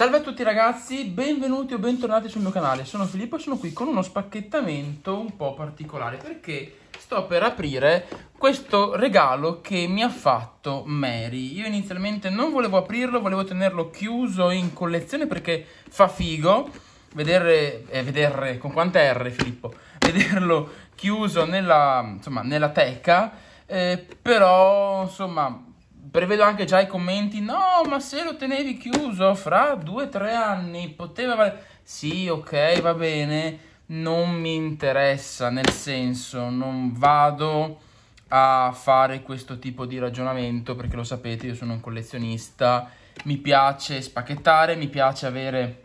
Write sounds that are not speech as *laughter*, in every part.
Salve a tutti ragazzi, benvenuti o bentornati sul mio canale, sono Filippo e sono qui con uno spacchettamento un po' particolare perché sto per aprire questo regalo che mi ha fatto Mary. Io inizialmente non volevo aprirlo, volevo tenerlo chiuso in collezione perché fa figo vedere, eh, vedere con quante R Filippo, *laughs* vederlo chiuso nella, insomma, nella teca, eh, però insomma prevedo anche già i commenti, no, ma se lo tenevi chiuso fra due o tre anni poteva valere... Sì, ok, va bene, non mi interessa, nel senso non vado a fare questo tipo di ragionamento perché lo sapete, io sono un collezionista, mi piace spacchettare, mi piace avere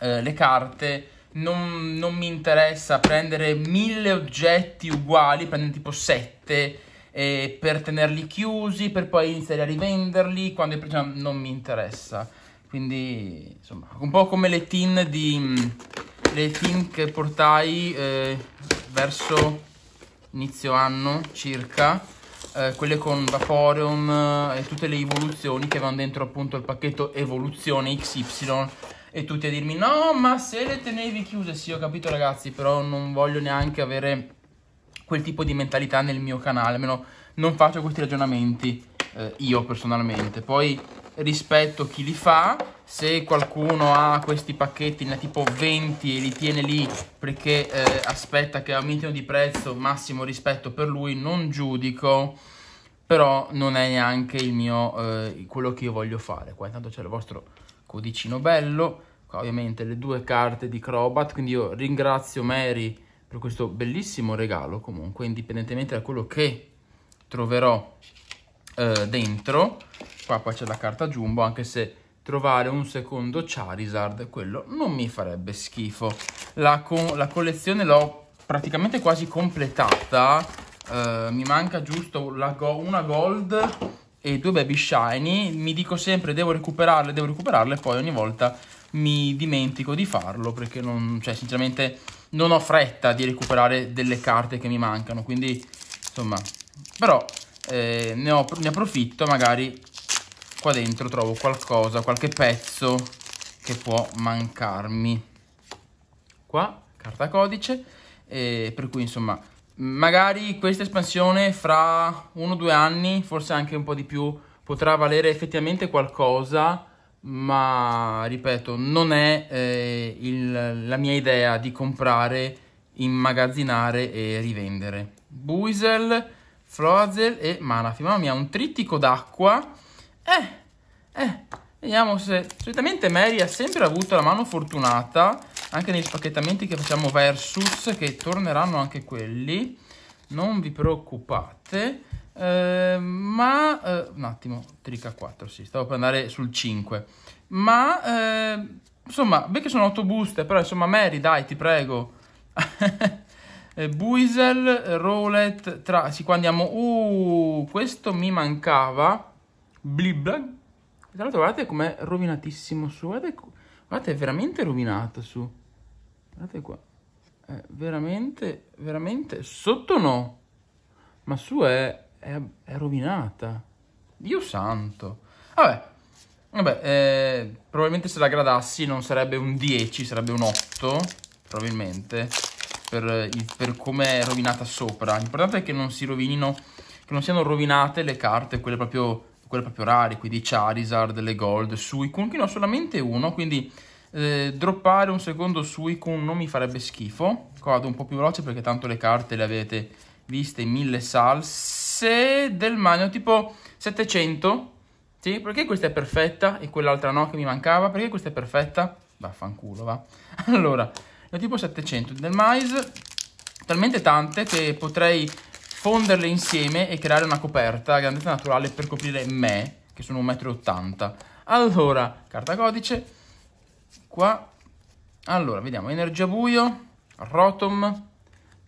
eh, le carte, non, non mi interessa prendere mille oggetti uguali, prendere tipo sette eh, per tenerli chiusi, per poi iniziare a rivenderli quando cioè, non mi interessa. Quindi, insomma, un po' come le tin, di, le tin che portai eh, verso inizio anno circa, eh, quelle con Vaporeum eh, e tutte le evoluzioni che vanno dentro appunto il pacchetto Evoluzione XY e tutti a dirmi no ma se le tenevi chiuse sì ho capito ragazzi però non voglio neanche avere quel tipo di mentalità nel mio canale, almeno non faccio questi ragionamenti eh, io personalmente. Poi rispetto chi li fa, se qualcuno ha questi pacchetti, ne ha tipo 20 e li tiene lì perché eh, aspetta che aumentino di prezzo, massimo rispetto per lui, non giudico, però non è neanche il mio, eh, quello che io voglio fare. Qua intanto c'è il vostro codicino bello, qua ovviamente le due carte di Crobat, quindi io ringrazio Mary per questo bellissimo regalo comunque, indipendentemente da quello che troverò eh, dentro. Qua poi c'è la carta Jumbo, anche se trovare un secondo Charizard, quello non mi farebbe schifo. La, co la collezione l'ho praticamente quasi completata, eh, mi manca giusto go una Gold e due Baby Shiny, mi dico sempre devo recuperarle, devo recuperarle, poi ogni volta mi dimentico di farlo perché non, cioè sinceramente non ho fretta di recuperare delle carte che mi mancano, quindi insomma, però eh, ne, ho, ne approfitto, magari qua dentro trovo qualcosa, qualche pezzo che può mancarmi. Qua, carta codice, eh, per cui insomma, magari questa espansione fra uno o due anni, forse anche un po' di più, potrà valere effettivamente qualcosa ma ripeto, non è eh, il, la mia idea di comprare, immagazzinare e rivendere. Buisel, Frozel e Manafi. Mamma mia, un trittico d'acqua. Eh, eh, vediamo se... Solitamente Mary ha sempre avuto la mano fortunata, anche nei spacchettamenti che facciamo versus, che torneranno anche quelli. Non vi preoccupate. Ehm, ma eh, un attimo, trica 4, sì, stavo per andare sul 5. Ma eh, insomma, beh che sono 8 buste, però insomma, Mary, dai, ti prego. *laughs* Eh, Buisel, Rolet, tra... sì, qua andiamo... Uh, questo mi mancava. Bliblag. Tra l'altro guardate com'è rovinatissimo su. Guardate, guardate, è veramente rovinato su. Guardate qua. È veramente, veramente... Sotto no. Ma su è è, è rovinata. Dio santo. Vabbè, vabbè eh, probabilmente se la gradassi non sarebbe un 10, sarebbe un 8, probabilmente, per, eh, per come è rovinata sopra. L'importante è che non si rovinino, che non siano rovinate le carte, quelle proprio quelle proprio rare, quindi Charizard, le Gold, Suicune, che ne ho solamente uno, quindi eh, droppare un secondo Suicune non mi farebbe schifo. Qua vado un po' più veloce perché tanto le carte le avete viste in mille salse se del magno tipo 700, sì, perché questa è perfetta e quell'altra no che mi mancava? Perché questa è perfetta? Vaffanculo, va. *laughs* Allora, ne tipo 700 del mais, talmente tante che potrei fonderle insieme e creare una coperta a grandezza naturale per coprire me, che sono 1,80 m. Allora, carta codice, qua, allora, vediamo, energia buio, rotom,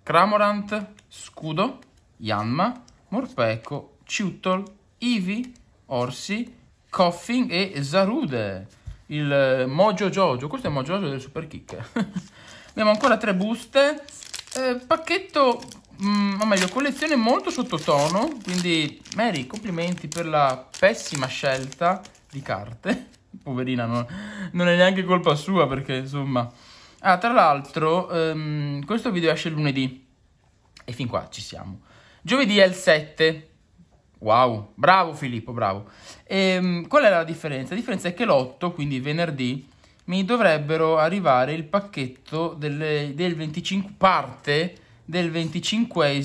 cramorant, scudo, yanma, Morpeco, Ciuttol, Ivi, Orsi, Coffin e Zarude. Il eh, Mojo Jojo. Questo è il Mojo Jojo del Super Kick. *laughs* Abbiamo ancora tre buste. Eh, pacchetto, mh, mm, o meglio, collezione molto sottotono. Quindi, Mary, complimenti per la pessima scelta di carte. *laughs* Poverina, non, non è neanche colpa sua perché, insomma... Ah, tra l'altro, ehm, questo video esce lunedì. E fin qua ci siamo. Giovedì è il 7. Wow, bravo Filippo, bravo. E, ehm, qual è la differenza? La differenza è che l'8, quindi venerdì, mi dovrebbero arrivare il pacchetto delle, del 25 parte del 25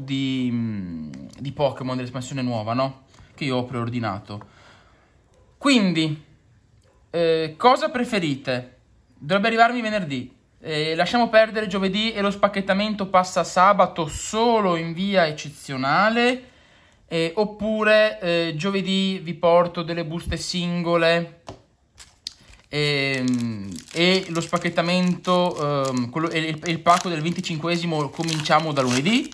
di, mm, di Pokémon dell'espansione nuova, no? Che io ho preordinato. Quindi, eh, cosa preferite? Dovrebbe arrivarmi venerdì. Eh, lasciamo perdere giovedì e lo spacchettamento passa sabato solo in via eccezionale. Eh, oppure eh, giovedì vi porto delle buste singole ehm, e lo spacchettamento ehm, quello, e, il, il pacco del 25 esimo cominciamo da lunedì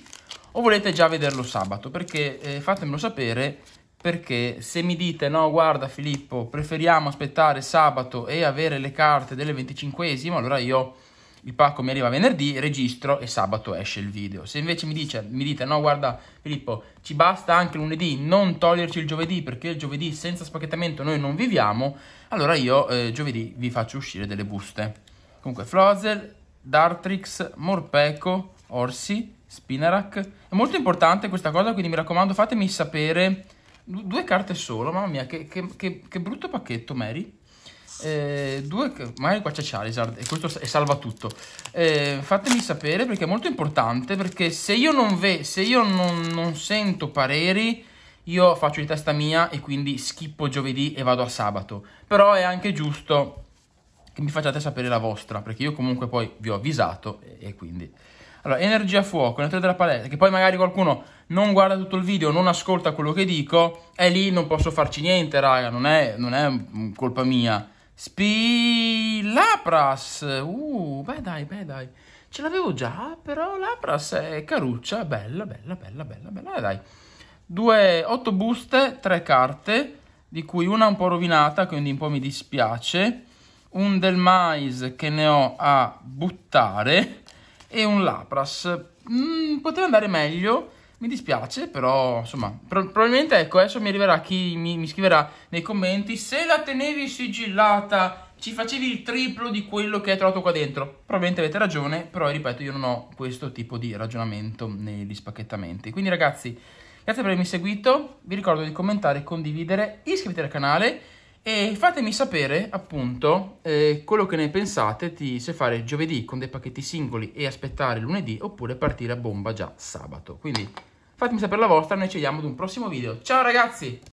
o volete già vederlo sabato perché eh, fatemelo sapere perché se mi dite no guarda Filippo preferiamo aspettare sabato e avere le carte del 25 esimo allora io il pacco mi arriva venerdì, registro e sabato esce il video. Se invece mi, dice, mi dite no guarda Filippo ci basta anche lunedì, non toglierci il giovedì perché il giovedì senza spacchettamento noi non viviamo, allora io eh, giovedì vi faccio uscire delle buste. Comunque Flozel, Dartrix, Morpeco, Orsi, Spinarak. È molto importante questa cosa quindi mi raccomando fatemi sapere due carte solo, mamma mia che, che, che, che brutto pacchetto Mary eh, due, magari qua c'è Charizard e questo è salva tutto. Eh, fatemi sapere perché è molto importante, perché se io non, ve, se io non, non sento pareri, io faccio di testa mia e quindi schippo giovedì e vado a sabato. Però è anche giusto che mi facciate sapere la vostra, perché io comunque poi vi ho avvisato e, e quindi... Allora, energia fuoco, natura della palestra, che poi magari qualcuno non guarda tutto il video, non ascolta quello che dico, e lì non posso farci niente, raga, non è, non è mm, colpa mia. Spilapras. Uh, beh dai, beh dai. Ce l'avevo già, però Lapras è caruccia, bella, bella, bella, bella, bella, dai. Due, otto buste, tre carte, di cui una un po' rovinata, quindi un po' mi dispiace. Un del mais che ne ho a buttare e un Lapras. Mm, poteva andare meglio, mi dispiace, però insomma, pro probabilmente ecco, adesso mi arriverà chi mi, mi, scriverà nei commenti se la tenevi sigillata, ci facevi il triplo di quello che hai trovato qua dentro. Probabilmente avete ragione, però ripeto, io non ho questo tipo di ragionamento negli spacchettamenti. Quindi ragazzi, grazie per avermi seguito, vi ricordo di commentare, condividere, iscrivetevi al canale e fatemi sapere appunto eh, quello che ne pensate di se fare giovedì con dei pacchetti singoli e aspettare lunedì oppure partire a bomba già sabato. Quindi Fatemi sapere la vostra, noi ci vediamo ad un prossimo video. Ciao ragazzi!